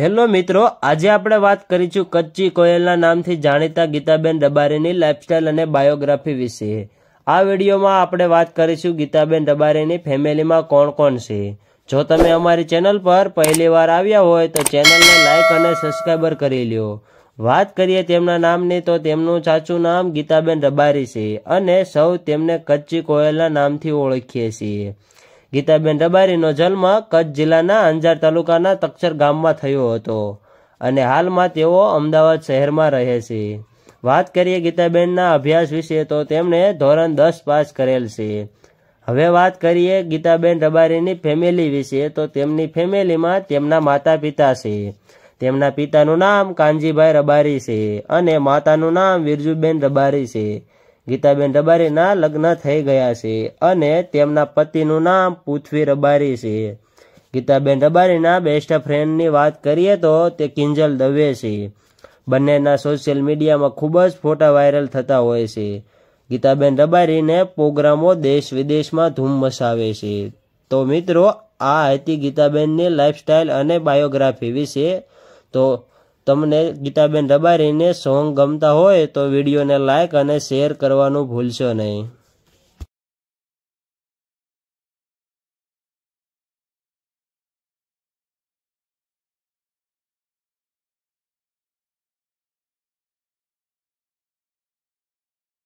hello મિત્રો આજે આપણે વાત કરીશું કચ્છી કોયલના નામથી જાણીતા ગીતાબેન રબારીની લાઇફસ્ટાઇલ અને બાયોગ્રાફી વિશે આ વિડીયોમાં આપણે વાત કરીશું ગીતાબેન રબારીની ફેમિલીમાં કોણ કોણ છે જો તમે અમારી ચેનલ પર પહેલીવાર આવ્યા હોય તો ચેનલને લાઇક અને સબસ્ક્રાઈબર કરી લો વાત કરીએ તેમના નામની તો તેમનું સાચું નામ ગીતાબેન રબારી છે અને સૌ તેમને કચ્છી કોયલના નામથી ઓળખીએ છીએ ગીતાબેન રબારીનો જન્મ કચ્છ જિલ્લાના અંજાર તાલુકાના તક્ષર ગામમાં થયો હતો અને હાલમાં તેઓ અમદાવાદ શહેરમાં રહે છે વાત કરીએ ગીતાબેનના અભ્યાસ વિશે તો તેમણે ધોરણ દસ પાસ કરેલ છે હવે વાત કરીએ ગીતાબેન રબારીની ફેમિલી વિશે તો તેમની ફેમિલીમાં તેમના માતા પિતા છે તેમના પિતાનું નામ કાનજીભાઈ રબારી છે અને માતાનું નામ વિરજુબેન રબારી છે ગીતાબેન રબારીના લગ્ન થઈ ગયા છે અને તેમના પતિનું નામ પૃથ્વી રબારી છે ગીતાબેન રબારીના બેસ્ટ ફ્રેન્ડની વાત કરીએ તો તે કિંજલ દવે છે બંનેના સોશિયલ મીડિયામાં ખૂબ જ ફોટા વાયરલ થતા હોય છે ગીતાબેન રબારીને પ્રોગ્રામો દેશ વિદેશમાં ધૂમ મચાવે છે તો મિત્રો આ હતી ગીતાબેનની લાઇફસ્ટાઇલ અને બાયોગ્રાફી વિશે તો તમને ગીતાબેન રબારીને સોંગ ગમતા હોય તો વિડીયોને લાઇક અને શેર કરવાનું ભૂલશો નહીં